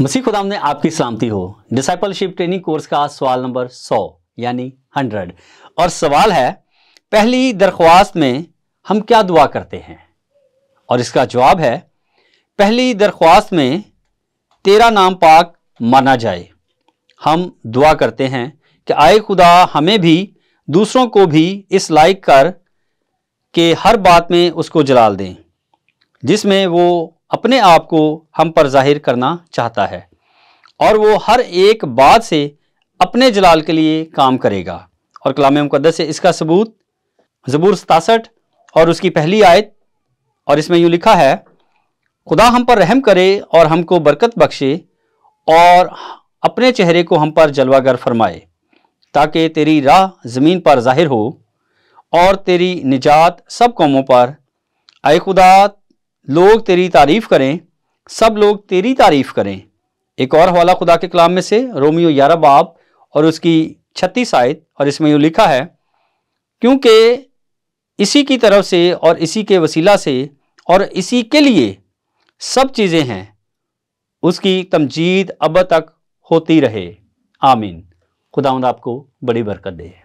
मसीह खुदाम ने आपकी सलामती हो डिसाइपलशिप ट्रेनिंग कोर्स का सवाल नंबर सौ यानी हंड्रेड और सवाल है पहली दरख्वास्त में हम क्या दुआ करते हैं और इसका जवाब है पहली दरख्वास्त में तेरा नाम पाक माना जाए हम दुआ करते हैं कि आए खुदा हमें भी दूसरों को भी इस लायक कर के हर बात में उसको जलाल दें जिसमें वो अपने आप को हम पर जाहिर करना चाहता है और वो हर एक बात से अपने जलाल के लिए काम करेगा और कलाम मुकदस से इसका सबूत ज़बूर सतासठ और उसकी पहली आयत और इसमें यूँ लिखा है खुदा हम पर रहम करे और हमको बरकत बख्शे और अपने चेहरे को हम पर जलवागर फरमाए ताकि तेरी राह ज़मीन पर जाहिर हो और तेरी निजात सब कौमों पर आए खुदा लोग तेरी तारीफ़ करें सब लोग तेरी तारीफ़ करें एक और हवाला खुदा के कलाम में से रोमियो यारा बाब और उसकी छत्तीस आयत और इसमें यूँ लिखा है क्योंकि इसी की तरफ से और इसी के वसीला से और इसी के लिए सब चीज़ें हैं उसकी तमजीद अब तक होती रहे आमीन खुदा आपको बड़ी बरकत दे